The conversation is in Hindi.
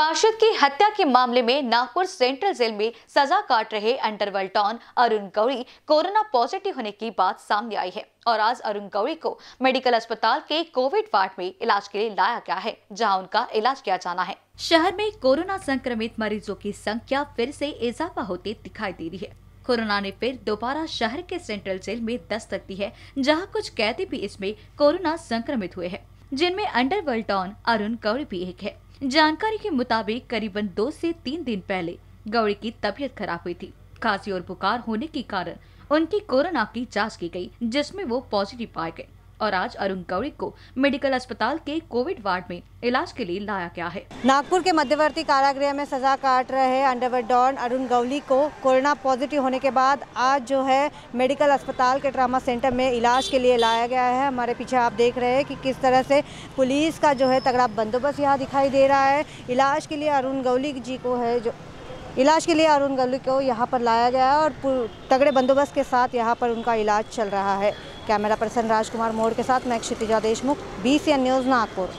पार्षद की हत्या के मामले में नागपुर सेंट्रल जेल में सजा काट रहे underworld don Arun Gauri corona positive होने की बात सामने आई है और आज अरुण गौरी को मेडिकल अस्पताल के कोविड वार्ड में इलाज के लिए लाया गया है जहां उनका इलाज किया जाना है शहर में कोरोना संक्रमित मरीजों की संख्या फिर से इजाफा होते दिखाई दे रही है कोरोना ने फिर दोबारा शहर के सेंट्रल जेल में दस्तक दी है जहाँ कुछ कैदी भी इसमें कोरोना संक्रमित हुए हैं जिनमें अंडरवर्ल्ड टॉन अरुण गौरी भी एक है जानकारी के मुताबिक करीबन दो से तीन दिन पहले गौरी की तबीयत खराब हुई थी खांसी और बुखार होने के कारण उनकी कोरोना की जांच की गई जिसमें वो पॉजिटिव पाए गए और आज अरुण गौरी को मेडिकल अस्पताल के कोविड वार्ड में इलाज के लिए लाया गया है नागपुर के मध्यवर्ती कारागृह में सजा काट रहे अंडरवर डॉन अरुण गौली को कोरोना पॉजिटिव होने के बाद आज जो है मेडिकल अस्पताल के ट्रामा सेंटर में इलाज के लिए लाया गया है हमारे पीछे आप देख रहे हैं कि किस तरह से पुलिस का जो है तगड़ा बंदोबस्त यहाँ दिखाई दे रहा है इलाज के लिए अरुण गौली जी को है जो इलाज के लिए अरुण गौली को यहाँ पर लाया गया है और तगड़े बंदोबस्त के साथ यहाँ पर उनका इलाज चल रहा है कैमरा पर्सन राजकुमार मोड़ के साथ मैं क्षितिजा देशमुख बी न्यूज़ नागपुर